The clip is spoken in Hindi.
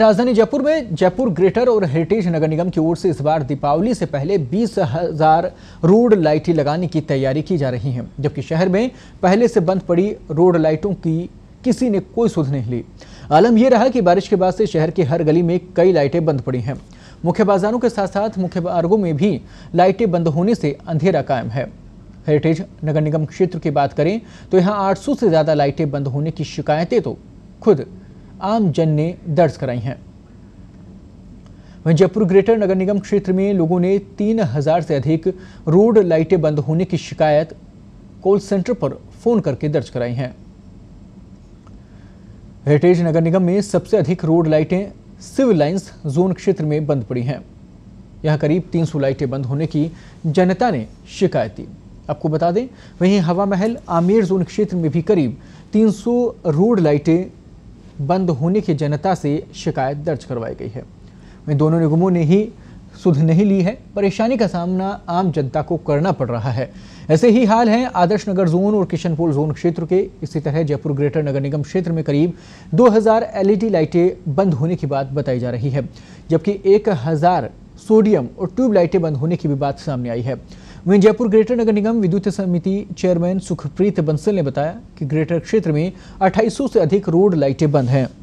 राजधानी जयपुर में जयपुर ग्रेटर और हेरिटेज नगर निगम की ओर से इस बार दीपावली से पहले बीस हजार रोड लाइटें लगाने की तैयारी की जा रही है जबकि शहर में पहले से बंद पड़ी रोड लाइटों की किसी ने कोई सुध नहीं ली आलम यह रहा कि बारिश के बाद से शहर के हर गली में कई लाइटें बंद पड़ी हैं मुख्य बाजारों के साथ साथ मुख्य मार्गो में भी लाइटें बंद होने से अंधेरा कायम है हेरिटेज नगर निगम क्षेत्र की बात करें तो यहाँ आठ से ज़्यादा लाइटें बंद होने की शिकायतें तो खुद आमजन ने दर्ज कराई हैं वहीं जयपुर ग्रेटर नगर निगम क्षेत्र में लोगों ने तीन हजार से अधिक रोड लाइटें बंद होने की शिकायत कॉल सेंटर पर फोन करके दर्ज कराई हैं हेरिटेज नगर निगम में सबसे अधिक रोड लाइटें सिविल लाइन्स जोन क्षेत्र में बंद पड़ी हैं यहां करीब 300 लाइटें बंद होने की जनता ने शिकायत दी आपको बता दें वहीं हवा महल आमेर जोन क्षेत्र में भी करीब 300 रोड लाइटें बंद होने की जनता से शिकायत दर्ज करवाई गई है वहीं दोनों निगमों ने ही सुध नहीं ली है परेशानी का सामना आम जनता को करना पड़ रहा है ऐसे ही हाल है आदर्श नगर जोन और किशनपुर जोन क्षेत्र के इसी तरह जयपुर ग्रेटर नगर निगम क्षेत्र में करीब 2000 एलईडी लाइटें बंद होने की बात बताई जा रही है जबकि 1000 सोडियम और ट्यूब लाइटें बंद होने की भी बात सामने आई है वहीं जयपुर ग्रेटर नगर निगम विद्युत समिति चेयरमैन सुखप्रीत बंसल ने बताया कि ग्रेटर क्षेत्र में 2800 से अधिक रोड लाइटें बंद हैं